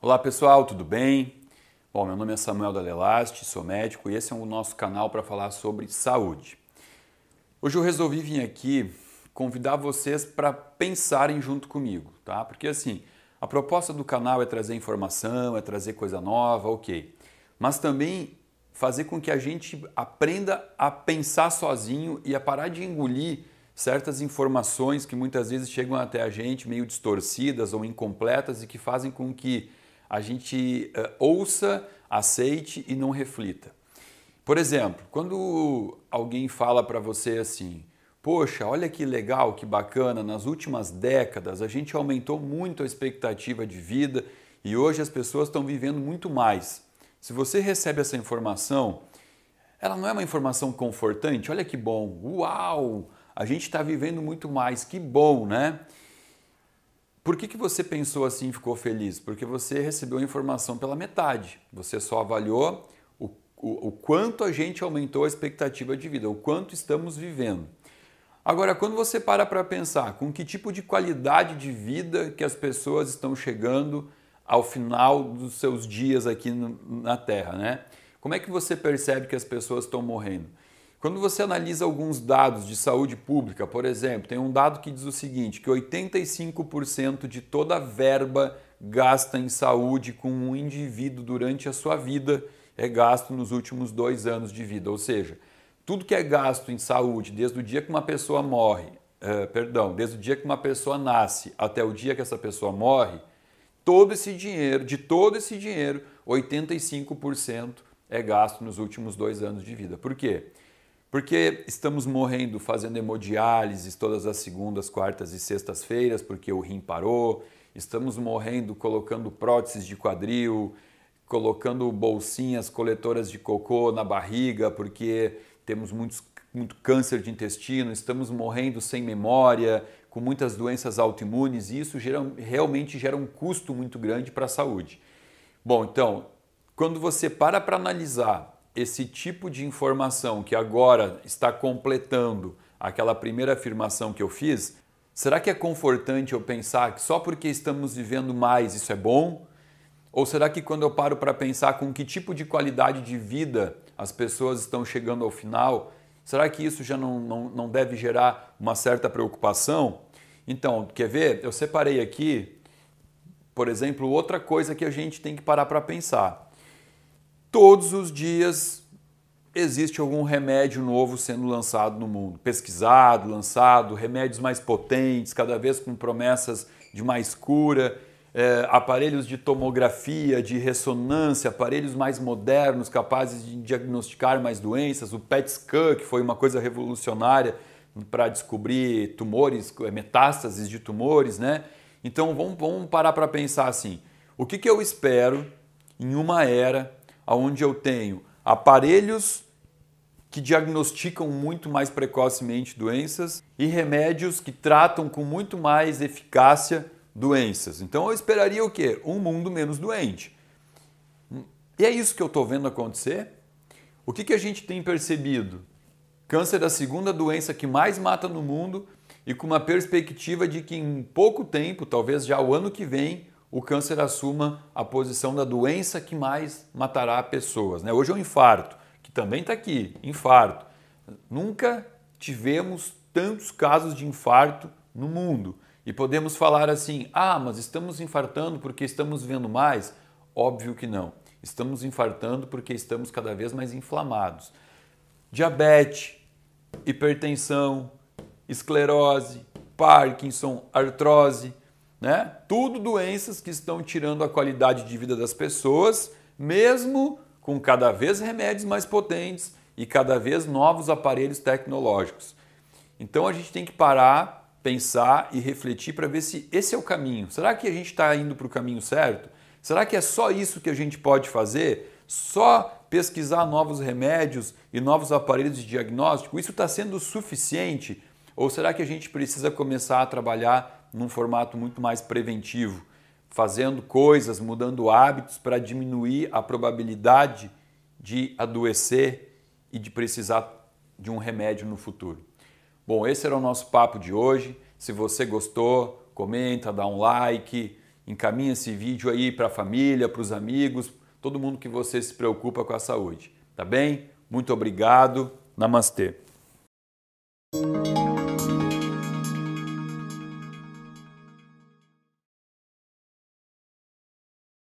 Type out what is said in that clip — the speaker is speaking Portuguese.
Olá pessoal, tudo bem? Bom, meu nome é Samuel Dalelaste, sou médico e esse é o nosso canal para falar sobre saúde. Hoje eu resolvi vir aqui convidar vocês para pensarem junto comigo, tá? Porque assim, a proposta do canal é trazer informação, é trazer coisa nova, ok. Mas também fazer com que a gente aprenda a pensar sozinho e a parar de engolir certas informações que muitas vezes chegam até a gente meio distorcidas ou incompletas e que fazem com que a gente uh, ouça, aceite e não reflita. Por exemplo, quando alguém fala para você assim, poxa, olha que legal, que bacana, nas últimas décadas a gente aumentou muito a expectativa de vida e hoje as pessoas estão vivendo muito mais. Se você recebe essa informação, ela não é uma informação confortante? Olha que bom! Uau! A gente está vivendo muito mais, que bom, né? Por que, que você pensou assim e ficou feliz? Porque você recebeu a informação pela metade. Você só avaliou o, o, o quanto a gente aumentou a expectativa de vida, o quanto estamos vivendo. Agora, quando você para para pensar com que tipo de qualidade de vida que as pessoas estão chegando ao final dos seus dias aqui na Terra, né? Como é que você percebe que as pessoas estão morrendo? Quando você analisa alguns dados de saúde pública, por exemplo, tem um dado que diz o seguinte, que 85% de toda a verba gasta em saúde com um indivíduo durante a sua vida é gasto nos últimos dois anos de vida. Ou seja, tudo que é gasto em saúde, desde o dia que uma pessoa morre, uh, perdão, desde o dia que uma pessoa nasce até o dia que essa pessoa morre, todo esse dinheiro, de todo esse dinheiro, 85% é gasto nos últimos dois anos de vida. Por quê? Porque estamos morrendo fazendo hemodiálise todas as segundas, quartas e sextas-feiras, porque o rim parou, estamos morrendo colocando próteses de quadril, colocando bolsinhas coletoras de cocô na barriga, porque temos muitos, muito câncer de intestino, estamos morrendo sem memória, com muitas doenças autoimunes e isso gera, realmente gera um custo muito grande para a saúde. Bom, então, quando você para para analisar esse tipo de informação que agora está completando aquela primeira afirmação que eu fiz, será que é confortante eu pensar que só porque estamos vivendo mais isso é bom? Ou será que quando eu paro para pensar com que tipo de qualidade de vida as pessoas estão chegando ao final, será que isso já não, não, não deve gerar uma certa preocupação? Então, quer ver? Eu separei aqui, por exemplo, outra coisa que a gente tem que parar para pensar. Todos os dias existe algum remédio novo sendo lançado no mundo, pesquisado, lançado, remédios mais potentes, cada vez com promessas de mais cura, é, aparelhos de tomografia, de ressonância, aparelhos mais modernos capazes de diagnosticar mais doenças, o PET scan, que foi uma coisa revolucionária para descobrir tumores, é, metástases de tumores, né? Então vamos, vamos parar para pensar assim: o que, que eu espero em uma era onde eu tenho aparelhos que diagnosticam muito mais precocemente doenças e remédios que tratam com muito mais eficácia doenças. Então eu esperaria o quê? Um mundo menos doente. E é isso que eu estou vendo acontecer. O que, que a gente tem percebido? Câncer é a segunda doença que mais mata no mundo e com uma perspectiva de que em pouco tempo, talvez já o ano que vem, o câncer assuma a posição da doença que mais matará pessoas. Né? Hoje é o um infarto, que também está aqui, infarto. Nunca tivemos tantos casos de infarto no mundo. E podemos falar assim, ah, mas estamos infartando porque estamos vendo mais? Óbvio que não. Estamos infartando porque estamos cada vez mais inflamados diabetes, hipertensão, esclerose, Parkinson, artrose, né? Tudo doenças que estão tirando a qualidade de vida das pessoas, mesmo com cada vez remédios mais potentes e cada vez novos aparelhos tecnológicos. Então a gente tem que parar, pensar e refletir para ver se esse é o caminho. Será que a gente está indo para o caminho certo? Será que é só isso que a gente pode fazer? Só pesquisar novos remédios e novos aparelhos de diagnóstico, isso está sendo suficiente? Ou será que a gente precisa começar a trabalhar num formato muito mais preventivo, fazendo coisas, mudando hábitos para diminuir a probabilidade de adoecer e de precisar de um remédio no futuro? Bom, esse era o nosso papo de hoje. Se você gostou, comenta, dá um like, encaminha esse vídeo aí para a família, para os amigos todo mundo que você se preocupa com a saúde. Tá bem? Muito obrigado. Namastê.